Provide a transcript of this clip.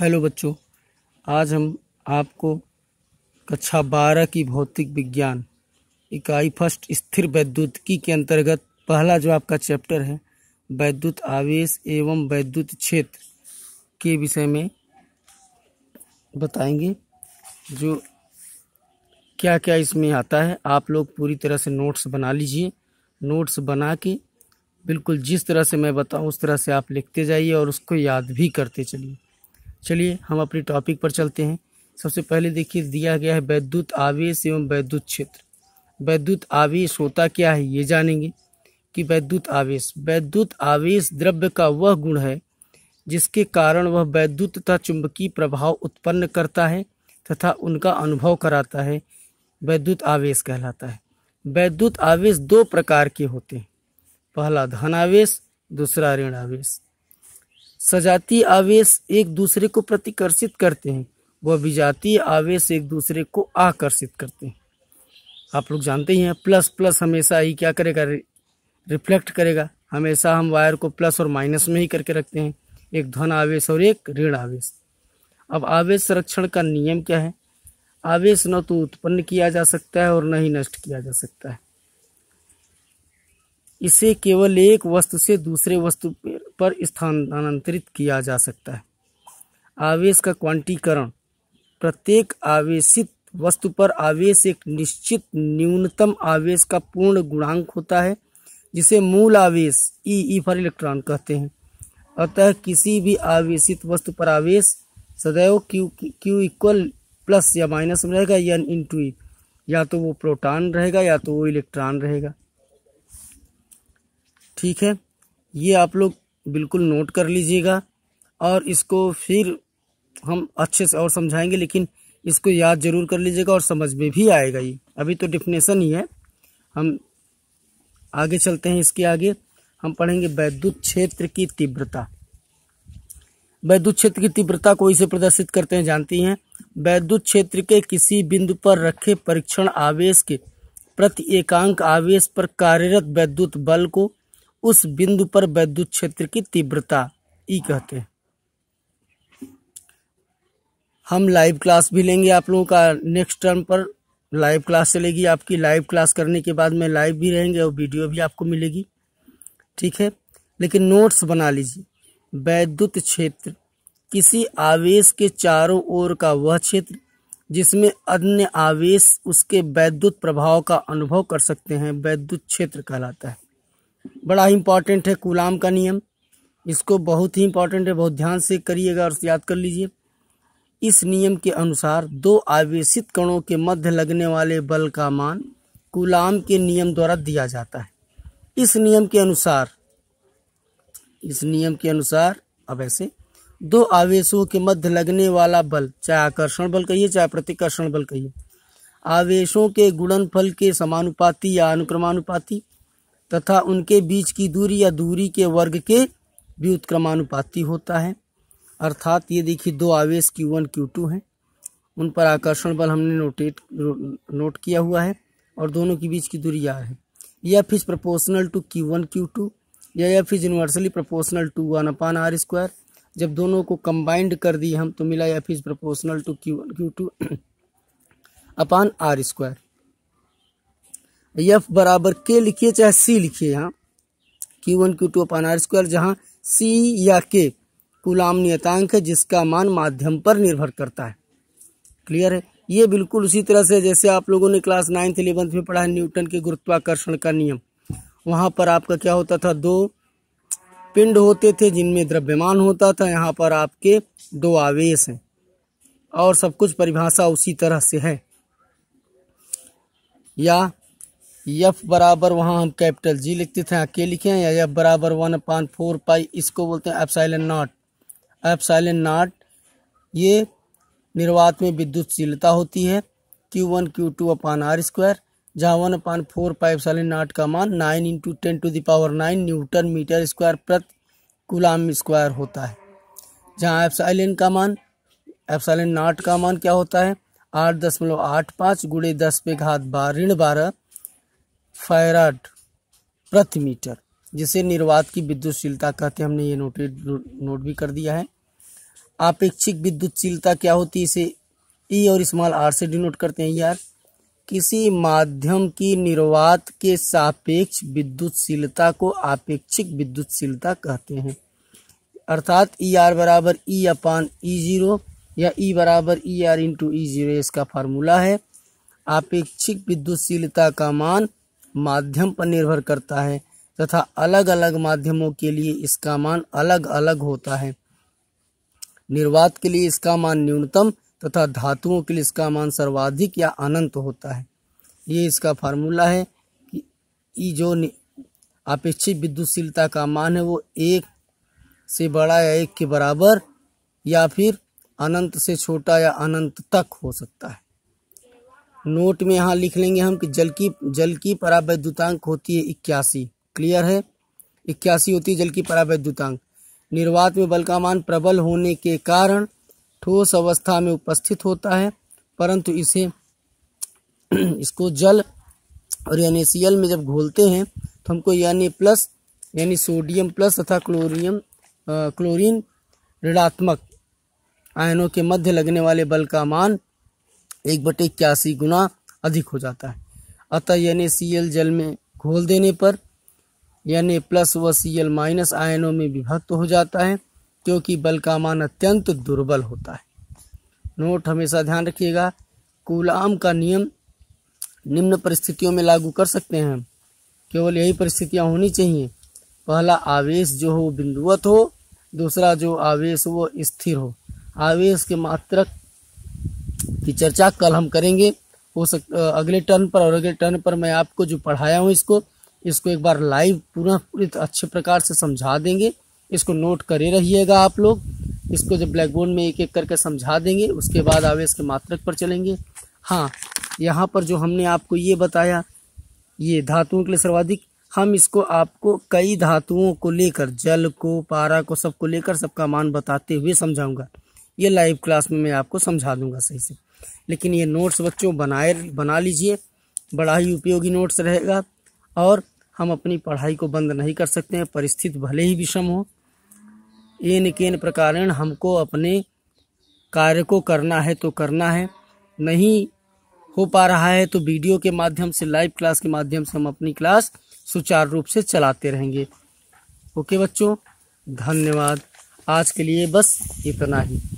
hello बच्चों आज हम आपको कक्षा बारह की भौतिक विज्ञान इकाई फर्स्ट स्थिर वैद्युतिकी के अंतर्गत पहला जो आपका चैप्टर है वैद्युत आवेश एवं वैद्युत क्षेत्र के विषय में बताएंगे जो क्या क्या इसमें आता है आप लोग पूरी तरह से नोट्स बना लीजिए नोट्स बना के बिल्कुल जिस तरह से मैं बताऊँ उस तरह से आप लिखते जाइए और उसको याद भी करते चलिए चलिए हम अपने टॉपिक पर चलते हैं सबसे पहले देखिए दिया गया है वैद्युत आवेश एवं वैद्युत क्षेत्र वैद्युत आवेश होता क्या है ये जानेंगे कि वैद्युत आवेश वैद्युत आवेश द्रव्य का वह गुण है जिसके कारण वह वैद्युत तथा चुंबकीय प्रभाव उत्पन्न करता है तथा उनका अनुभव कराता है वैद्युत आवेश कहलाता है वैद्युत आवेश दो प्रकार के होते हैं पहला धन आवेश दूसरा ऋण आवेश सजातीय आवेश एक दूसरे को प्रतिकर्षित करते हैं वह विजातीय आवेश एक दूसरे को आकर्षित करते हैं आप लोग जानते ही हैं प्लस प्लस हमेशा ही क्या करेगा रिफ्लेक्ट करेगा हमेशा हम वायर को प्लस और माइनस में ही करके रखते हैं एक ध्वन आवेश और एक ऋण आवेश अब आवेश संरक्षण का नियम क्या है आवेश न तो उत्पन्न किया जा सकता है और न ही नष्ट किया जा सकता है इसे केवल एक वस्तु से दूसरे वस्तु पर स्थानांतरित किया जा सकता है आवेश का क्वांटीकरण प्रत्येक आवेशित वस्तु पर आवेश एक निश्चित न्यूनतम आवेश का पूर्ण गुणांक होता है जिसे मूल आवेश ई ई फॉर इलेक्ट्रॉन कहते हैं अतः किसी भी आवेशित वस्तु पर आवेश सदैव क्यू क्यू इक्वल प्लस या माइनस में रहेगा या इन टू या तो वो प्रोटॉन रहेगा या तो वो इलेक्ट्रॉन रहेगा ठीक है ये आप लोग बिल्कुल नोट कर लीजिएगा और इसको फिर हम अच्छे से और समझाएंगे लेकिन इसको याद जरूर कर लीजिएगा और समझ में भी आएगा ये अभी तो डिफिनेशन ही है हम आगे चलते हैं इसके आगे हम पढ़ेंगे वैद्युत क्षेत्र की तीव्रता वैद्युत क्षेत्र की तीव्रता को इसे प्रदर्शित करते हैं जानती हैं वैद्युत क्षेत्र के किसी बिंदु पर रखे परीक्षण आवेश के प्रति एकांक आवेश पर कार्यरत वैद्युत बल को उस बिंदु पर वैद्युत क्षेत्र की तीव्रता ई कहते हैं हम लाइव क्लास भी लेंगे आप लोगों का नेक्स्ट टर्म पर लाइव क्लास चलेगी आपकी लाइव क्लास करने के बाद में लाइव भी रहेंगे और वीडियो भी आपको मिलेगी ठीक है लेकिन नोट्स बना लीजिए वैद्युत क्षेत्र किसी आवेश के चारों ओर का वह क्षेत्र जिसमें अन्य आवेश उसके वैद्युत प्रभाव का अनुभव कर सकते हैं वैद्युत क्षेत्र कहलाता है बड़ा इम्पॉर्टेंट है कुलाम का नियम इसको बहुत ही इम्पॉर्टेंट है बहुत ध्यान से करिएगा और याद कर लीजिए इस नियम के अनुसार दो आवेशित कणों के मध्य लगने वाले बल का मान कुलाम के नियम द्वारा दिया जाता है इस नियम के अनुसार इस नियम के अनुसार अब ऐसे दो आवेशों के मध्य लगने वाला बल चाहे आकर्षण बल कहिए चाहे प्रतिकर्षण बल कहिए आवेशों के गुणनफल के समानुपाती या अनुक्रमानुपाती तथा उनके बीच की दूरी या दूरी के वर्ग के व्युत्क्रमानुपाती होता है अर्थात ये देखिए दो आवेश क्यू वन क्यू टू हैं उन पर आकर्षण बल हमने नोटेट नोट किया हुआ है और दोनों के बीच की दूरी यार है या F is proportional to q one q two या F is universally proportional to one upon r square जब दोनों को कंबाइंड कर दिए हम तो मिला या F is proportional to q one q two upon r square F बराबर के लिखिए चाहे सी लिखिए यहाँ q one q two upon r square जहाँ सी या के कुलाम नियतांक है जिसका मान माध्यम पर निर्भर करता है क्लियर है ये बिल्कुल उसी तरह से जैसे आप लोगों ने क्लास नाइन्थ इलेवंथ में पढ़ा है न्यूटन के गुरुत्वाकर्षण का नियम वहाँ पर आपका क्या होता था दो पिंड होते थे जिनमें द्रव्यमान होता था यहाँ पर आपके दो आवेश हैं और सब कुछ परिभाषा उसी तरह से है या यफ बराबर वहाँ हम कैपिटल जी लिखते थे के लिखे हैं या यफ बराबर वन अपान फोर पाई इसको बोलते हैं epsilon naught epsilon naught ये निर्वात में विद्युतशीलता होती है q one q two upon r square जहाँ one upon four pi epsilon naught का मान nine into ten to the power nine newton metre square प्रति गुलाम स्क्वायर होता है जहाँ एप्साइलिन का मान एप्साइलिन नाट का मान क्या होता है आठ दशमलव आठ पाँच गुड़े दस पे घात बारह ऋण बारह फायराड प्रति मीटर जिसे निर्वात की विद्युतशीलता कहते हैं हमने ये नोट नोट भी कर दिया है आपेक्षिक विद्युतशीलता क्या होती है इसे ई e और इस्माल आर से डिनोट करते हैं यार किसी माध्यम की निर्वात के सापेक्ष विद्युतशीलता को आपेक्षिक विद्युतशीलता कहते हैं अर्थात ई e आर बराबर ई e अपान ई जीरो या ई बराबर e r into e zero इसका फार्मूला है आपेक्षिक विद्युतशीलता का मान माध्यम पर निर्भर करता है तथा अलग अलग माध्यमों के लिए इसका मान अलग अलग होता है निर्वात के लिए इसका मान न्यूनतम तथा धातुओं के लिए इसका मान सर्वाधिक या अनंत होता है ये इसका फार्मूला है कि जो अपेक्षित विद्युतशीलता का मान है वो एक से बड़ा या एक के बराबर या फिर अनंत से छोटा या अनंत तक हो सकता है नोट में यहाँ लिख लेंगे हम कि जल की जल की परावैद्युतांक होती है इक्यासी क्लियर है इक्यासी होती है जल की परावैद्युतांक निर्वात में बल का मान प्रबल होने के कारण ठोस अवस्था में उपस्थित होता है परंतु इसे इसको जल और यानी सी में जब घोलते हैं तो हमको यानी प्लस यानी सोडियम प्लस तथा क्लोरियम क्लोरीन ऋणात्मक आयनों के मध्य लगने वाले बल का मान एक बटे इक्यासी गुना अधिक हो जाता है अतः यानी सी एल जल में घोल देने पर यानी प्लस व सी एल माइनस आयनों में विभक्त हो जाता है क्योंकि बल का मान अत्यंत दुर्बल होता है नोट हमेशा ध्यान रखिएगा कूलाम का नियम निम्न परिस्थितियों में लागू कर सकते हैं हम केवल यही परिस्थितियाँ होनी चाहिए पहला आवेश जो हो बिंदुवत हो दूसरा जो आवेश वो स्थिर हो आवेश के मात्रक की चर्चा कल हम करेंगे हो सक अगले टर्न पर और अगले टर्न पर मैं आपको जो पढ़ाया हूँ इसको इसको एक बार लाइव पूरा पूरी अच्छे प्रकार से समझा देंगे इसको नोट करे रहिएगा आप लोग इसको जब ब्लैक बोर्ड में एक एक करके समझा देंगे उसके बाद आवेश के मात्रक पर चलेंगे हाँ यहाँ पर जो हमने आपको ये बताया ये धातुओं के लिए सर्वाधिक हम इसको आपको कई धातुओं को लेकर जल को पारा को सबको लेकर सबका मान बताते हुए समझाऊंगा ये लाइव क्लास में मैं आपको समझा दूंगा सही से लेकिन ये नोट्स बच्चों बनाए बना लीजिए बड़ा ही उपयोगी नोट्स रहेगा और हम अपनी पढ़ाई को बंद नहीं कर सकते हैं परिस्थिति भले ही विषम हो एन केन प्रकारण हमको अपने कार्य को करना है तो करना है नहीं हो पा रहा है तो वीडियो के माध्यम से लाइव क्लास के माध्यम से हम अपनी क्लास सुचारू रूप से चलाते रहेंगे ओके बच्चों धन्यवाद आज के लिए बस इतना ही